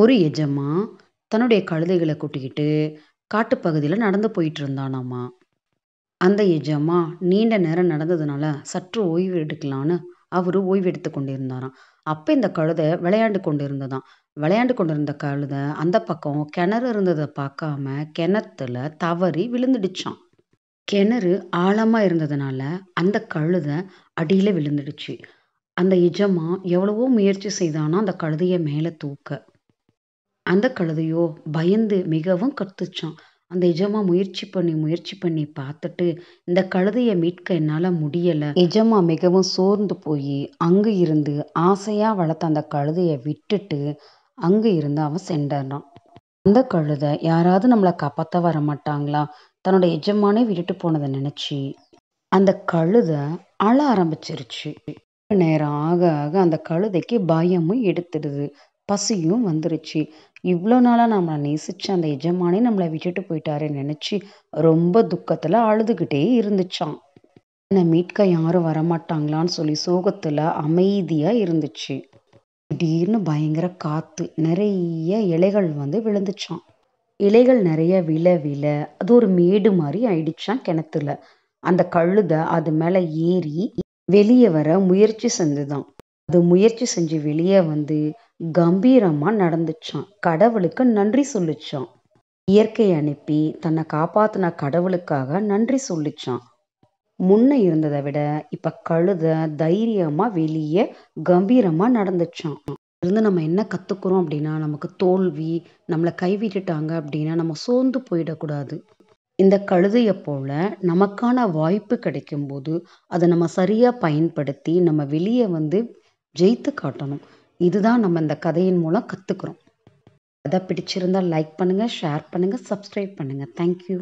ஒரு எஜமா தன்னுடைய கழுதைகளை கூட்டிக்கிட்டு காட்டுப்பகுதியில் நடந்து போயிட்டு இருந்தானாமா அந்த எஜமா நீண்ட நேரம் நடந்ததுனால சற்று ஓய்வு எடுக்கலான்னு அவரு ஓய்வு எடுத்து கொண்டிருந்தாராம் அப்போ இந்த கழுதை விளையாண்டு கொண்டிருந்ததாம் விளையாண்டு கொண்டிருந்த கழுதை அந்த பக்கம் கிணறு இருந்ததை பார்க்காம கிணத்துல தவறி விழுந்துடுச்சான் கிணறு ஆழமாக இருந்ததுனால அந்த கழுதை அடியில் விழுந்துடுச்சு அந்த எஜமா எவ்வளவோ முயற்சி செய்தானா அந்த கழுதையை மேலே தூக்க அந்த கழுதையோ பயந்து மிகவும் கத்துச்சான் அந்த எஜமா முயற்சி பண்ணி முயற்சி பண்ணி பார்த்துட்டு இந்த கழுதையை மீட்க என்னால் முடியலை எஜமா மிகவும் சோர்ந்து போய் அங்கு இருந்து ஆசையாக வளர்த்த அந்த கழுதையை விட்டுட்டு அங்கு இருந்து அவன் சென்றான் அந்த கழுதை யாராவது நம்மளை காப்பாற்ற வர மாட்டாங்களா தன்னோட எஜமானே விட்டுட்டு போனதை நினச்சி அந்த கழுதை அழ ஆரம்பிச்சிருச்சு நேரம் ஆக ஆக அந்த கழுதைக்கு பயமும் எடுத்துடுது பசியும் வந்துருச்சு இவ்வளோ நாளாக நம்மளை நேசிச்சு அந்த எஜமானே நம்மளை விட்டுட்டு போயிட்டாருன்னு நினச்சி ரொம்ப துக்கத்தில் அழுதுகிட்டே இருந்துச்சான் என்னை மீட்க யாரும் வரமாட்டாங்களான்னு சொல்லி சோகத்தில் அமைதியாக இருந்துச்சு திடீர்னு பயங்கர காற்று நிறைய இலைகள் வந்து விழுந்துச்சான் இலைகள் நிறைய விழ வில அது ஒரு மேடு மாதிரி ஆயிடுச்சான் கிணத்துல அந்த கழுத அது மேலே ஏறி வெளியே வர முயற்சி செஞ்சுதான் அது முயற்சி செஞ்சு வெளியே வந்து கம்பீரமாக நடந்துச்சான் கடவுளுக்கு நன்றி சொல்லிச்சான் இயற்கை அனுப்பி தன்னை காப்பாத்தின கடவுளுக்காக நன்றி சொல்லிச்சான் முன்ன இருந்ததை விட இப்ப கழுத தைரியமா வெளியே கம்பீரமா நடந்துச்சான் இருந்து நம்ம என்ன கத்துக்கிறோம் அப்படின்னா நமக்கு தோல்வி நம்மளை கைவிட்டுட்டாங்க அப்படின்னா நம்ம சோர்ந்து போயிடக்கூடாது இந்த கழுதையை போல நமக்கான வாய்ப்பு கிடைக்கும் போது அதை நம்ம சரியாக பயன்படுத்தி நம்ம வெளியே வந்து ஜெயித்து காட்டணும் இதுதான் நம்ம இந்த கதையின் மூலம் கற்றுக்குறோம் கதை பிடிச்சிருந்தால் லைக் பண்ணுங்கள் ஷேர் பண்ணுங்கள் சப்ஸ்கிரைப் பண்ணுங்கள் தேங்க்யூ